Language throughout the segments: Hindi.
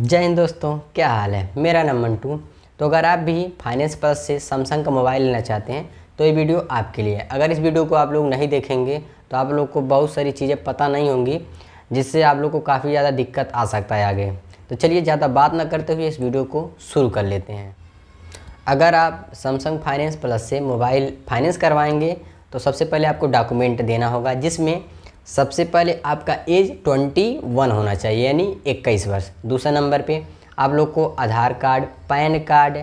जय हिंद दोस्तों क्या हाल है मेरा नाम मंटू तो अगर आप भी फाइनेंस प्लस से सैमसंग का मोबाइल लेना चाहते हैं तो ये वीडियो आपके लिए है अगर इस वीडियो को आप लोग नहीं देखेंगे तो आप लोग को बहुत सारी चीज़ें पता नहीं होंगी जिससे आप लोग को काफ़ी ज़्यादा दिक्कत आ सकता है आगे तो चलिए ज़्यादा बात ना करते हुए इस वीडियो को शुरू कर लेते हैं अगर आप सैमसंग फाइनेंस प्लस से मोबाइल फाइनेंस करवाएंगे तो सबसे पहले आपको डॉक्यूमेंट देना होगा जिसमें सबसे पहले आपका एज 21 होना चाहिए यानी 21 वर्ष दूसरा नंबर पे आप लोग को Aadhaar card PAN card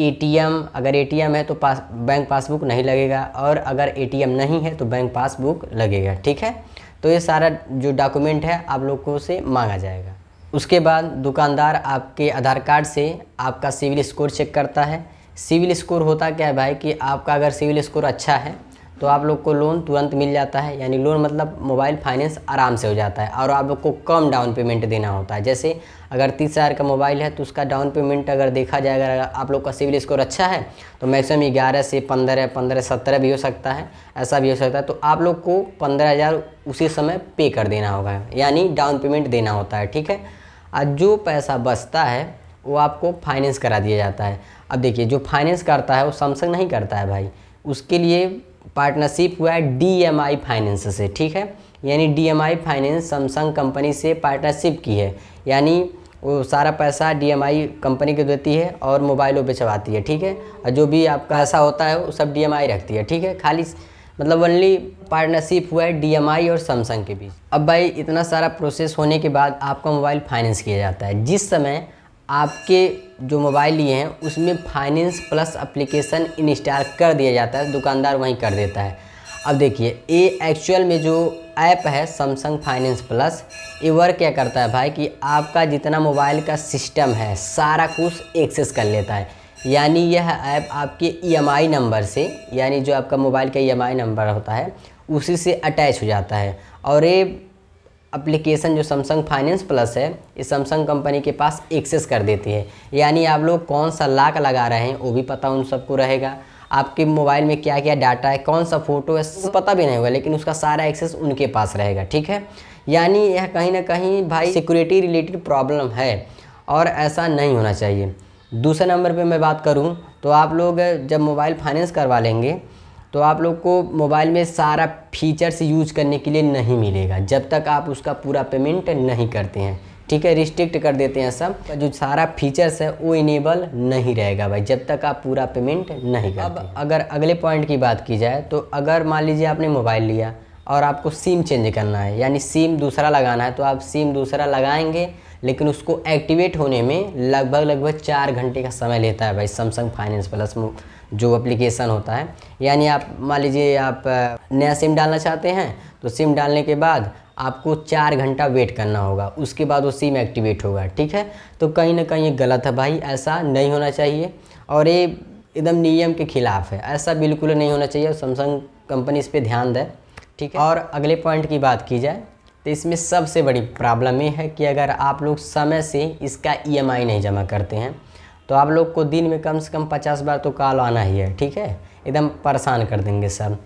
ATM अगर एटीएम है तो पास बैंक पासबुक नहीं लगेगा और अगर एटीएम नहीं है तो बैंक पासबुक लगेगा ठीक है तो ये सारा जो डॉक्यूमेंट है आप लोग को से मांगा जाएगा उसके बाद दुकानदार आपके आधार कार्ड से आपका सिविल स्कोर चेक करता है सिविल स्कोर होता क्या है भाई कि आपका अगर सिविल स्कोर अच्छा है तो आप लोग को लोन तुरंत मिल जाता है यानी लोन मतलब मोबाइल फाइनेंस आराम से हो जाता है और आप लोग को कम डाउन पेमेंट देना होता है जैसे अगर तीस हज़ार का मोबाइल है तो उसका डाउन पेमेंट अगर देखा जाए अगर आप लोग का सिविल स्कोर अच्छा है तो मैक्सिमम ग्यारह से पंद्रह पंद्रह सत्रह भी हो सकता है ऐसा भी हो सकता है तो आप लोग को पंद्रह हज़ार उसी समय पे कर देना होगा यानी डाउन पेमेंट देना होता है ठीक है और जो पैसा बचता है वो आपको फाइनेंस करा दिया जाता है अब देखिए जो फाइनेंस करता है वो सैमसंग नहीं करता है भाई उसके लिए पार्टनरशिप हुआ है डीएमआई फाइनेंस से ठीक है यानी डीएमआई फाइनेंस सैमसंग कंपनी से पार्टनरशिप की है यानी वो सारा पैसा डीएमआई कंपनी को देती है और मोबाइलों पे चलाती है ठीक है और जो भी आपका ऐसा होता है वो सब डीएमआई रखती है ठीक है खाली मतलब ओनली पार्टनरशिप हुआ है आई और सैमसंग के बीच अब भाई इतना सारा प्रोसेस होने के बाद आपका मोबाइल फाइनेंस किया जाता है जिस समय आपके जो मोबाइल लिए हैं उसमें फाइनेंस प्लस अप्लीकेशन इंस्टॉल कर दिया जाता है दुकानदार वहीं कर देता है अब देखिए ये एक्चुअल में जो ऐप है सैमसंग फाइनेंस प्लस ये वर्क क्या करता है भाई कि आपका जितना मोबाइल का सिस्टम है सारा कुछ एक्सेस कर लेता है यानी यह ऐप आपके ई e नंबर से यानी जो आपका मोबाइल का ई e नंबर होता है उसी से अटैच हो जाता है और ये अप्लीकेशन जो सैमसंग फाइनेंस प्लस है ये सैमसंग कंपनी के पास एक्सेस कर देती है यानी आप लोग कौन सा लाक लगा रहे हैं वो भी पता उन सबको रहेगा आपके मोबाइल में क्या क्या डाटा है कौन सा फ़ोटो है सब पता भी नहीं होगा लेकिन उसका सारा एक्सेस उनके पास रहेगा ठीक है यानी यह कहीं ना कहीं भाई सिक्योरिटी रिलेटेड प्रॉब्लम है और ऐसा नहीं होना चाहिए दूसरे नंबर पर मैं बात करूँ तो आप लोग जब मोबाइल फाइनेंस करवा लेंगे तो आप लोग को मोबाइल में सारा फीचर्स यूज करने के लिए नहीं मिलेगा जब तक आप उसका पूरा पेमेंट नहीं करते हैं ठीक है रिस्ट्रिक्ट कर देते हैं सब जो सारा फीचर्स है वो इनेबल नहीं रहेगा भाई जब तक आप पूरा पेमेंट नहीं करते अब अगर अगले पॉइंट की बात की जाए तो अगर मान लीजिए आपने मोबाइल लिया और आपको सिम चेंज करना है यानी सिम दूसरा लगाना है तो आप सिम दूसरा लगाएंगे लेकिन उसको एक्टिवेट होने में लगभग लगभग चार घंटे का समय लेता है भाई सैमसंग फाइनेंस प्लस जो एप्लीकेशन होता है यानी आप मान लीजिए आप नया सिम डालना चाहते हैं तो सिम डालने के बाद आपको चार घंटा वेट करना होगा उसके बाद वो सिम एक्टिवेट होगा ठीक है तो कहीं ना कहीं ये गलत है भाई ऐसा नहीं होना चाहिए और ये एकदम नियम के खिलाफ है ऐसा बिल्कुल नहीं होना चाहिए और सैमसंग कंपनी इस पर ध्यान दें ठीक है और अगले पॉइंट की बात की जाए तो इसमें सबसे बड़ी प्रॉब्लम ये है कि अगर आप लोग समय से इसका ईएमआई e नहीं जमा करते हैं तो आप लोग को दिन में कम से कम पचास बार तो कॉल आना ही है ठीक है एकदम परेशान कर देंगे सब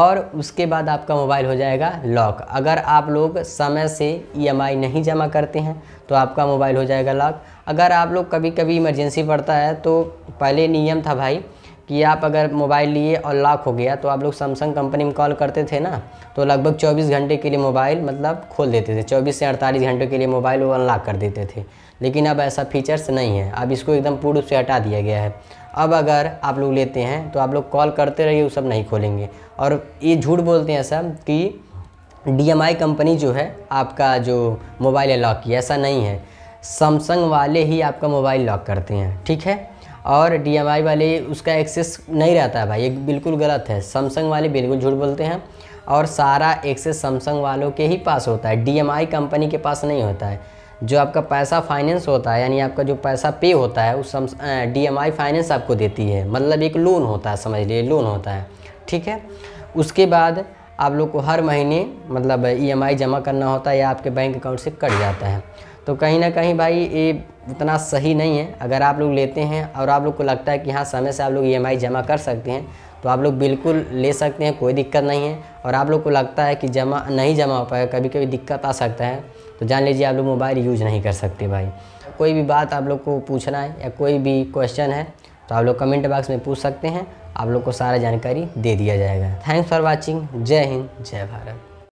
और उसके बाद आपका मोबाइल हो जाएगा लॉक अगर आप लोग समय से ईएमआई e नहीं जमा करते हैं तो आपका मोबाइल हो जाएगा लॉक अगर आप लोग कभी कभी इमरजेंसी पड़ता है तो पहले नियम था भाई कि आप अगर मोबाइल लिए और लॉक हो गया तो आप लोग सैमसंग कंपनी में कॉल करते थे ना तो लगभग 24 घंटे के लिए मोबाइल मतलब खोल देते थे 24 से 48 घंटे के लिए मोबाइल वो अनलॉक कर देते थे लेकिन अब ऐसा फीचर्स नहीं है अब इसको एकदम पूर्ण रूप से हटा दिया गया है अब अगर आप लोग लेते हैं तो आप लोग कॉल करते रहिए वो सब नहीं खोलेंगे और ये झूठ बोलते हैं सब कि डी कंपनी जो है आपका जो मोबाइल है लॉक किया ऐसा नहीं है सैमसंग वाले ही आपका मोबाइल लॉक करते हैं ठीक है और डी वाले उसका एक्सेस नहीं रहता है भाई ये बिल्कुल गलत है सैमसंग वाले बिल्कुल झूठ बोलते हैं और सारा एक्सेस सैमसंग वालों के ही पास होता है डी कंपनी के पास नहीं होता है जो आपका पैसा फाइनेंस होता है यानी आपका जो पैसा पे होता है उस डी एम आई फाइनेंस आपको देती है मतलब एक लोन होता है समझ लीजिए लोन होता है ठीक है उसके बाद आप लोग को हर महीने मतलब ई एम आई जमा करना होता है या आपके बैंक अकाउंट से कट जाता है तो कहीं ना कहीं भाई ये उतना सही नहीं है अगर आप लोग लेते हैं और आप लोग को लगता है कि हाँ समय से आप लोग ई e जमा कर सकते हैं तो आप लोग बिल्कुल ले सकते हैं कोई दिक्कत नहीं है और आप लोग को लगता है कि जमा नहीं जमा हो पाएगा कभी कभी दिक्कत आ सकता है तो जान लीजिए आप लोग मोबाइल यूज़ नहीं कर सकते भाई कोई भी बात आप लोग को पूछना है या कोई भी क्वेश्चन है तो आप लोग कमेंट बॉक्स में पूछ सकते हैं आप लोग को सारा जानकारी दे दिया जाएगा थैंक्स फॉर वॉचिंग जय हिंद जय भारत